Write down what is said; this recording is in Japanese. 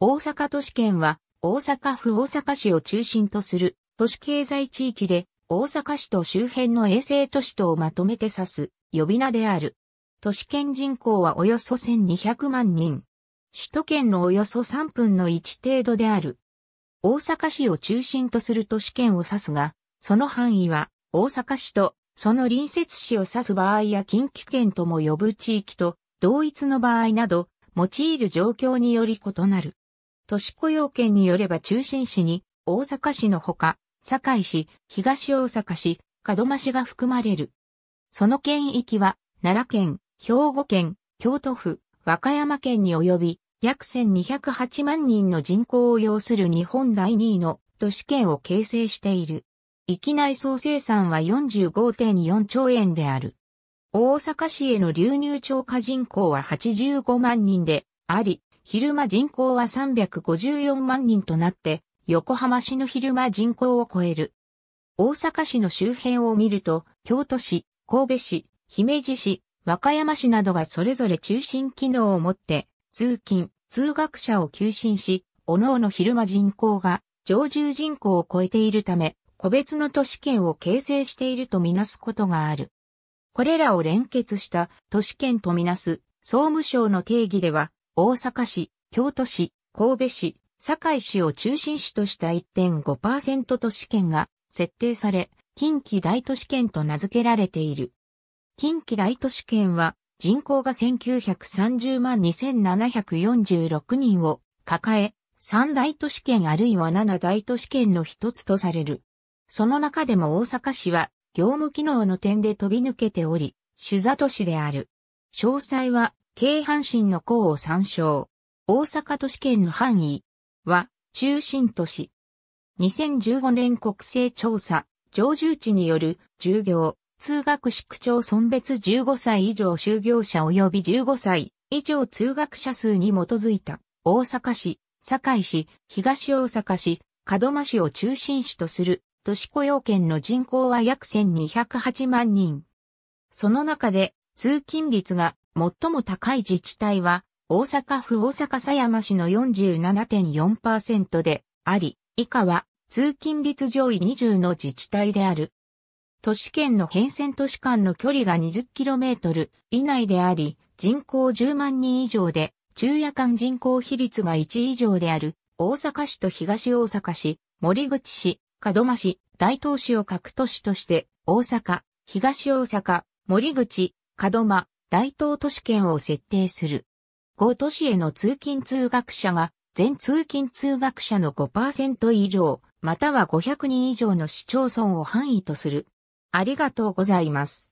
大阪都市圏は大阪府大阪市を中心とする都市経済地域で大阪市と周辺の衛星都市とをまとめて指す呼び名である。都市圏人口はおよそ1200万人。首都圏のおよそ3分の1程度である。大阪市を中心とする都市圏を指すが、その範囲は大阪市とその隣接市を指す場合や近畿圏とも呼ぶ地域と同一の場合など、用いる状況により異なる。都市雇用圏によれば中心市に大阪市のほか、堺市、東大阪市、門真市が含まれる。その県域は、奈良県、兵庫県、京都府、和歌山県に及び、約1208万人の人口を要する日本第2位の都市圏を形成している。域内総生産は45.4兆円である。大阪市への流入超過人口は85万人であり、昼間人口は354万人となって、横浜市の昼間人口を超える。大阪市の周辺を見ると、京都市、神戸市、姫路市、和歌山市などがそれぞれ中心機能を持って、通勤、通学者を求心し、各々昼間人口が常住人口を超えているため、個別の都市圏を形成しているとみなすことがある。これらを連結した都市圏とみなす総務省の定義では、大阪市、京都市、神戸市、堺市を中心市とした1.5%都市圏が設定され、近畿大都市圏と名付けられている。近畿大都市圏は人口が1930万2746人を抱え、三大都市圏あるいは七大都市圏の一つとされる。その中でも大阪市は業務機能の点で飛び抜けており、主座都市である。詳細は京阪神の項を参照。大阪都市圏の範囲は中心都市。2015年国勢調査、常住地による従業、通学市区町村別15歳以上就業者及び15歳以上通学者数に基づいた大阪市、堺市、東大阪市、門真市を中心市とする都市雇用圏の人口は約1208万人。その中で通勤率が最も高い自治体は、大阪府大阪狭山市の47.4%であり、以下は通勤率上位20の自治体である。都市圏の変遷都市間の距離が 20km 以内であり、人口10万人以上で、昼夜間人口比率が1以上である、大阪市と東大阪市、森口市、門真市、大東市を各都市として、大阪、東大阪、森口、門真、大東都市圏を設定する。5都市への通勤通学者が全通勤通学者の5%以上、または500人以上の市町村を範囲とする。ありがとうございます。